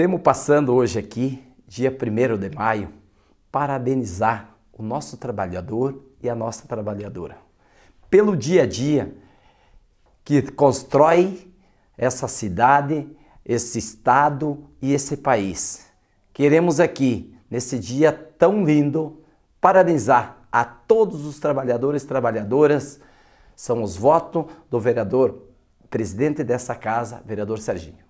Estamos passando hoje aqui, dia 1 de maio, parabenizar o nosso trabalhador e a nossa trabalhadora pelo dia a dia que constrói essa cidade, esse estado e esse país. Queremos aqui, nesse dia tão lindo, parabenizar a todos os trabalhadores e trabalhadoras. São os votos do vereador, presidente dessa casa, vereador Serginho.